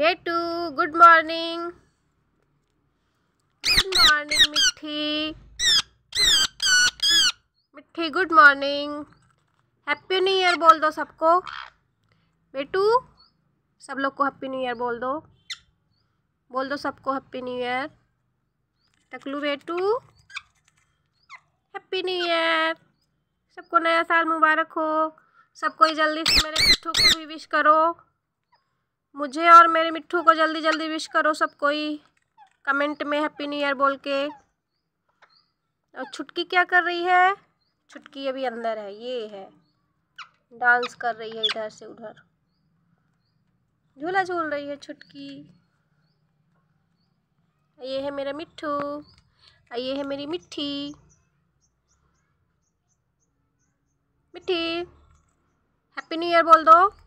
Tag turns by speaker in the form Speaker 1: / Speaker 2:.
Speaker 1: बेटू good morning good morning मिट्टी मिट्टी good morning happy new year बोल दो सबको बेटू सब लोग को हैप्पी न्यू ईयर बोल दो बोल दो सबको हैप्पी न्यू ईयर टकलू बेटू हैप्पी न्यू ईयर सबको नया साल मुबारक हो सबको जल्दी से मेरे पिट्ठू को भी विश करो मुझे और मेरे मिट्ठू को जल्दी जल्दी विश करो सब कोई कमेंट में हैप्पी न्यू ईयर बोल के और छुटकी क्या कर रही है छुटकी अभी अंदर है ये है डांस कर रही है इधर से उधर झूला झूल रही है छुटकी ये है मेरा मिट्ठू ये है मेरी मिट्टी मिट्टी हैप्पी न्यू ईयर बोल दो